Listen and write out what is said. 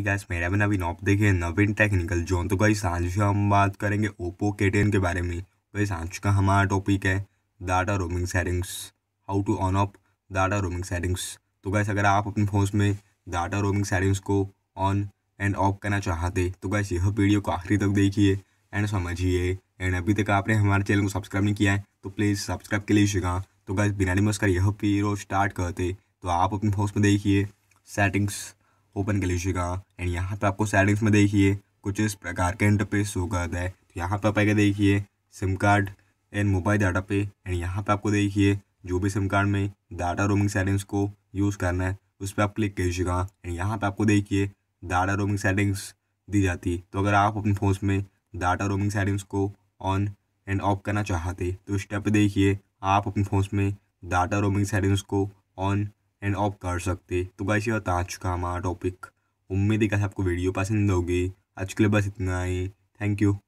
guys gas मेरा भी नवीन आप देखिए नवीन टेक्निकल जोन तो सांझ आज हम बात करेंगे ओप्पो के के बारे में गाइस तो सांझ का हमारा टॉपिक है data roaming settings how to on off data roaming settings तो गैस अगर आप अपने फ़ोन में डाटा रोमिंग सेटिंग्स को ऑन एंड ऑफ करना चाहते तो गैस यह वीडियो को आखिरी तक देखिए एंड समझिए एंड अभी तक आपने हमारे चैनल को सब्सक्राइब नहीं किया है तो प्लीज़ सब्सक्राइब के लिए शिका तो गैस बिना नमस्कार यह वीडियो स्टार्ट करते तो आप अपने फ़ोन में देखिए सेटिंग्स ओपन कर लीजिएगा एंड यहाँ पे आपको सेटिंग्स में देखिए कुछ इस प्रकार का इंटरफेस शो करता है तो यहाँ पे आप आगे देखिए SIM card and mobile data पे एंड यहाँ पे आपको देखिए जो भी सिम कार्ड में डाटा रोमिंग सेटिंग्स को यूज़ करना है उस पर आप क्लिक कीजिएगा एंड यहाँ पर आपको देखिए डाटा रोमिंग सेटिंग्स दी जाती है तो अगर आप अपने फ़ोन में डाटा रोमिंग सेटिंग्स को ऑन एंड ऑफ करना चाहते तो इस पर देखिए आप अपने फ़ोन में डाटा रोमिंग सेटिंग्स को ऑन एंड ऑफ कर सकते तो गाइस ये था आज का हमारा टॉपिक उम्मीद है कि आपको वीडियो पसंद होगी आज के लिए बस इतना ही थैंक यू